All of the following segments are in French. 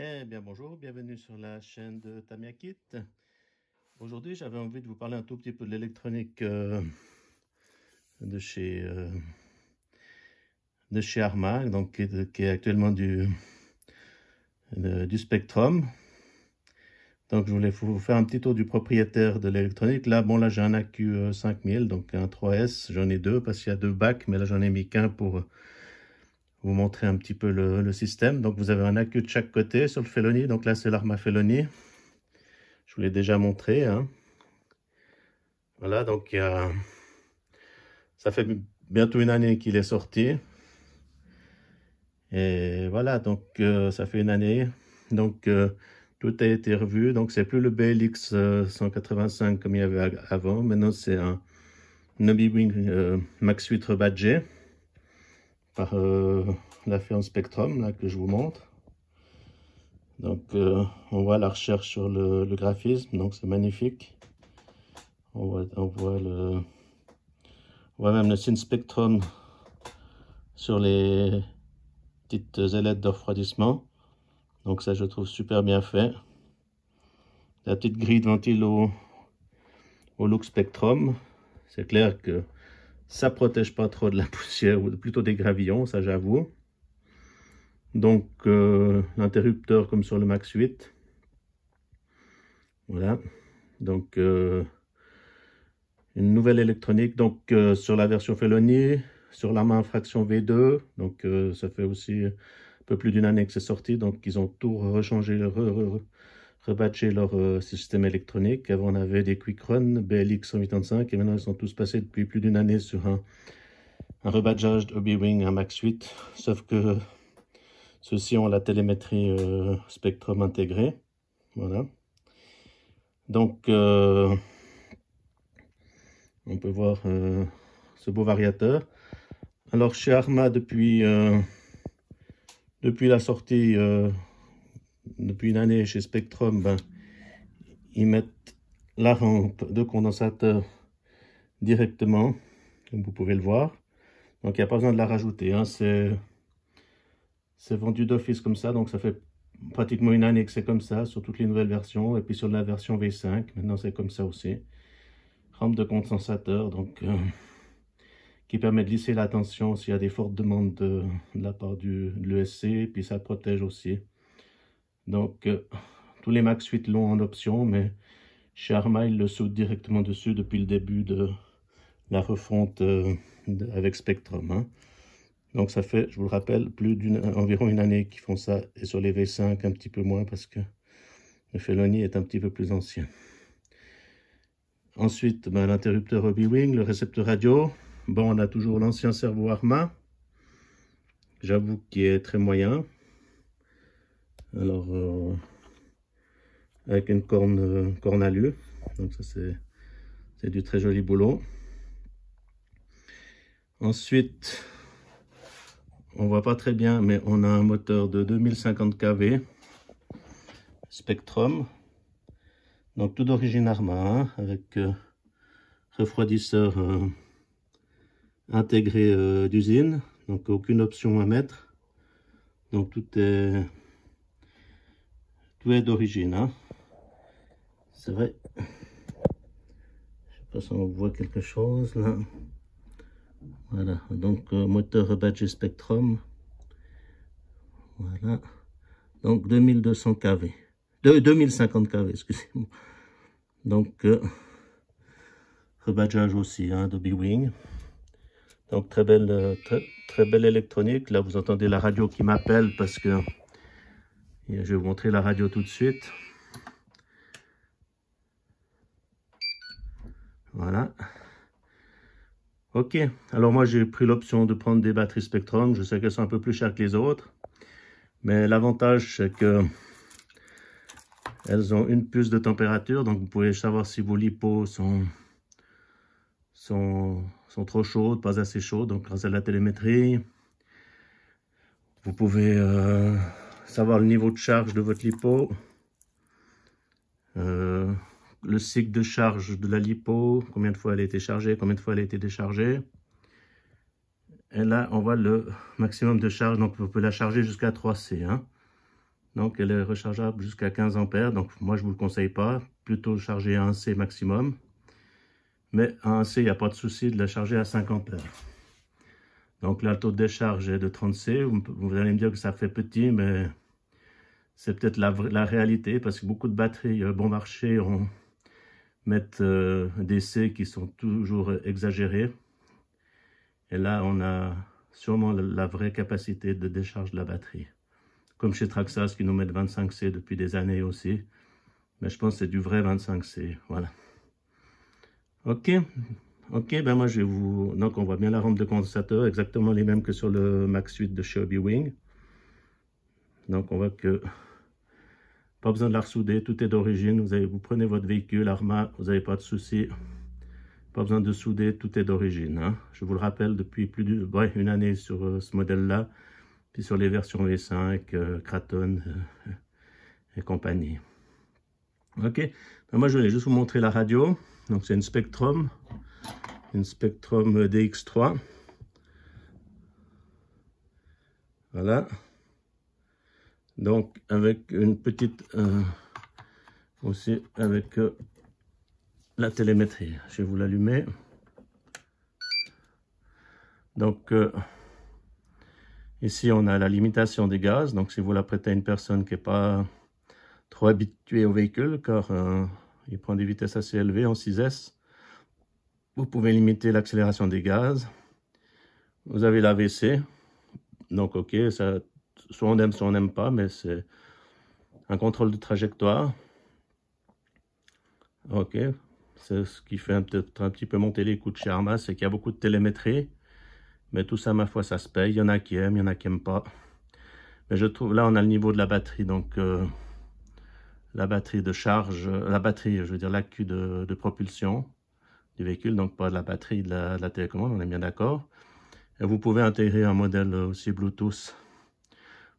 Eh bien bonjour, bienvenue sur la chaîne de kit Aujourd'hui j'avais envie de vous parler un tout petit peu de l'électronique euh, de chez Arma euh, de chez donc qui est, actuellement du, du Spectrum. Donc je voulais vous faire un petit tour du propriétaire de l'électronique. Là, bon, là j'ai un AQ5000, euh, donc un 3S, j'en ai deux parce qu'il y a deux bacs, mais là j'en ai mis qu'un pour vous montrer un petit peu le, système. Donc vous avez un accu de chaque côté sur le Felony. Donc là c'est l'arme à Felony. Je vous l'ai déjà montré. Hein. Voilà, donc ça fait bientôt une année qu'il est sorti. Et voilà, donc euh, ça fait une année. Donc euh, tout a été revu. Donc c'est plus le BLX 185 euh, comme il y avait avant. Maintenant c'est un Nobby Wing Max 8 rebadgé. Euh, la Spectrum que je vous montre. Donc euh, on voit la recherche sur le, graphisme, donc c'est magnifique. On voit, le, on voit même le signe Spectrum sur les petites ailettes de refroidissement. Donc ça je trouve super bien fait. La petite grille de ventilo au look Spectrum, c'est clair que ça protège pas trop de la poussière, ou plutôt des gravillons, ça j'avoue. Donc euh, l'interrupteur comme sur le Max 8. Voilà. Donc euh, une nouvelle électronique. Donc euh, sur la version Felony, sur la main fraction V2. Donc ça fait aussi un peu plus d'une année que c'est sorti. Donc ils ont tout rechangé, re, rebadger leur euh, système électronique. Avant, on avait des Quick Run, BLX 185, et maintenant, ils sont tous passés depuis plus d'une année sur un, rebadgeage Obi-Wing, Max 8, sauf que ceux-ci ont la télémétrie euh, Spectrum intégrée. Voilà. Donc, euh, on peut voir ce beau variateur. Alors, chez Arma, depuis, depuis la sortie depuis une année chez Spectrum, ben, ils mettent la rampe de condensateur directement, comme vous pouvez le voir. Donc il n'y a pas besoin de la rajouter, hein. c'est vendu d'office comme ça, donc ça fait pratiquement une année que c'est comme ça, sur toutes les nouvelles versions, et puis sur la version V5, maintenant c'est comme ça aussi. Rampe de condensateur, donc... Euh, qui permet de lisser la tension s'il y a des fortes demandes de, la part du, de l'ESC, puis ça protège aussi. Donc, euh, tous les Max 8 l'ont en option, mais chez Arma, ils le sautent directement dessus depuis le début de la refonte euh, avec Spectrum. Hein. Donc, ça fait, je vous le rappelle, plus d'une environ une année qu'ils font ça. Et sur les V5, un petit peu moins parce que le Felony est un petit peu plus ancien. Ensuite, ben, l'interrupteur Obi-Wing, le récepteur radio. Bon, on a toujours l'ancien cerveau Arma. J'avoue qu'il est très moyen. Alors, euh, avec une corne, Donc ça, c'est du très joli boulot. Ensuite, on voit pas très bien, mais on a un moteur de 2050 kV Spectrum. Donc tout d'origine Arma, hein, avec euh, refroidisseur euh, intégré d'usine. Donc aucune option à mettre. Donc tout est d'origine. Hein. C'est vrai. Je sais pas si on voit quelque chose là. Voilà, donc euh, moteur badge Spectrum. Voilà. Donc 2200 kV. De, 2050 kV, excusez-moi. Donc, euh, rebadgeage aussi hein, de wing Donc très belle, euh, très, très belle électronique. Là, vous entendez la radio qui m'appelle parce que je vais vous montrer la radio tout de suite. Voilà. Ok, alors moi j'ai pris l'option de prendre des batteries Spectrum. Je sais qu'elles sont un peu plus chères que les autres. Mais l'avantage c'est que elles ont une puce de température. Donc vous pouvez savoir si vos lipos sont, sont, sont trop chaudes, pas assez chaudes. Donc grâce à la télémétrie, vous pouvez... Euh, savoir le niveau de charge de votre lipo, euh, le cycle de charge de la lipo, combien de fois elle a été chargée, combien de fois elle a été déchargée. Et là, on voit le maximum de charge, donc vous pouvez la charger jusqu'à 3C. Hein. Donc elle est rechargeable jusqu'à 15 ampères. donc moi je ne vous le conseille pas, plutôt charger à 1C maximum. Mais à 1C, il n'y a pas de souci de la charger à 5 ampères. Donc là, le taux de décharge est de 30 C, vous allez me dire que ça fait petit, mais c'est peut-être la, réalité parce que beaucoup de batteries euh, bon marché ont, mettent euh, des C qui sont toujours exagérés. Et là, on a sûrement la, vraie capacité de décharge de la batterie. Comme chez Traxas qui nous mettent 25C depuis des années aussi. Mais je pense que c'est du vrai 25C. Voilà. Ok, Ok, ben moi je vous... Donc on voit bien la rampe de condensateur, exactement les mêmes que sur le Max 8 de chez Wing. Donc on voit que pas besoin de la ressouder, tout est d'origine. Vous, avez... vous prenez votre véhicule, Arma, vous n'avez pas de souci. Pas besoin de souder, tout est d'origine. Hein. Je vous le rappelle depuis plus d'une année sur euh, ce modèle-là, puis sur les versions V5, euh, Kraton euh, et compagnie. Ok, ben moi je voulais juste vous montrer la radio. Donc c'est une Spectrum une Spectrum DX3. Voilà. Donc avec une petite euh, aussi avec euh, la télémétrie. Je vais vous l'allumer. Donc euh, ici on a la limitation des gaz. Donc si vous la prêtez à une personne qui n'est pas trop habituée au véhicule car il prend des vitesses assez élevées en 6S, vous pouvez limiter l'accélération des gaz. Vous avez l'AVC. Donc, OK, ça, soit on aime, soit on n'aime pas, mais c'est un contrôle de trajectoire. OK, c'est ce qui fait peut-être un petit peu monter les coûts de chez c'est qu'il y a beaucoup de télémétrie. Mais tout ça, ma foi, ça se paye. Il y en a qui aiment, il y en a qui n'aiment pas. Mais je trouve, là, on a le niveau de la batterie. Donc, euh, la batterie de charge, euh, la batterie, je veux dire, l'accu de propulsion du véhicule, donc pas de la batterie de la, télécommande, on est bien d'accord. Vous pouvez intégrer un modèle aussi Bluetooth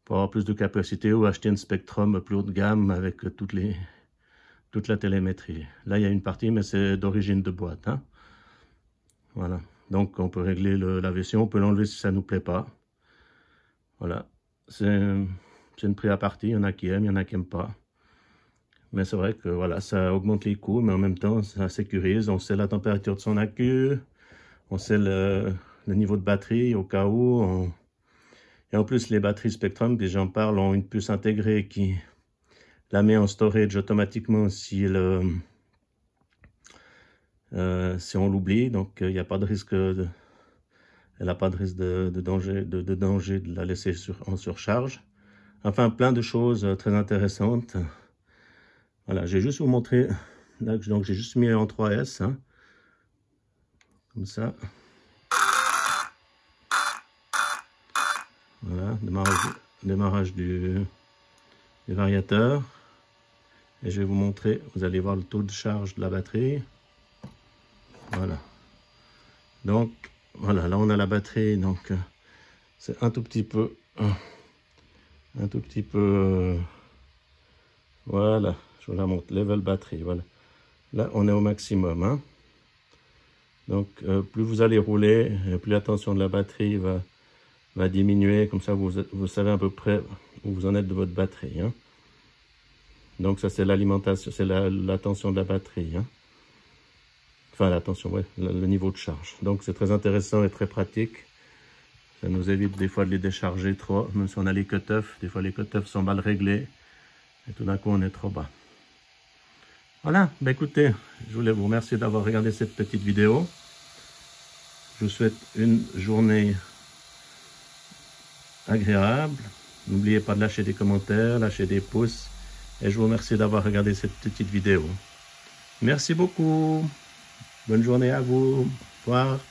pour avoir plus de capacité ou acheter un Spectrum plus haut de gamme avec toutes les, toute la télémétrie. Là, il y a une partie, mais c'est d'origine de boîte. Hein. Voilà. Donc, on peut régler la version, on peut l'enlever si ça ne nous plaît pas. Voilà. C'est une prise à partie. Il y en a qui aiment, il y en a qui n'aiment pas. Mais c'est vrai que voilà, ça augmente les coûts, mais en même temps, ça sécurise. On sait la température de son accu, on sait le, le niveau de batterie au cas où. Et en plus, les batteries Spectrum, puis j'en parle, ont une puce intégrée qui la met en storage automatiquement si, euh, si on l'oublie. Donc, euh, il n'y a pas de risque de, elle n'a pas de risque de, danger, de, de, danger de la laisser sur, en surcharge. Enfin, plein de choses euh, très intéressantes. Voilà, je vais juste vous montrer. Donc, j'ai juste mis en 3S. Hein. Comme ça. Voilà, démarrage, du, du, variateur. Et je vais vous montrer, vous allez voir le taux de charge de la batterie. Voilà. Donc, voilà, là on a la batterie, donc euh, c'est un tout petit peu, un tout petit peu, euh, voilà. Je vous la montre. Level batterie, voilà. Là, on est au maximum. Hein? Donc, euh, plus vous allez rouler, euh, plus la tension de la batterie va, va diminuer. Comme ça, vous, vous savez à peu près où vous en êtes de votre batterie. Hein? Donc, ça, c'est l'alimentation, c'est la, tension de la batterie. Hein? Enfin, la tension, ouais, le, niveau de charge. Donc, c'est très intéressant et très pratique. Ça nous évite des fois de les décharger trop, même si on a les cut-offs. Des fois, les cut-offs sont mal réglés. Et tout d'un coup, on est trop bas. Voilà, Ben écoutez, je voulais vous remercier d'avoir regardé cette petite vidéo. Je vous souhaite une journée agréable. N'oubliez pas de lâcher des commentaires, lâcher des pouces. Et je vous remercie d'avoir regardé cette petite vidéo. Merci beaucoup. Bonne journée à vous. Au revoir.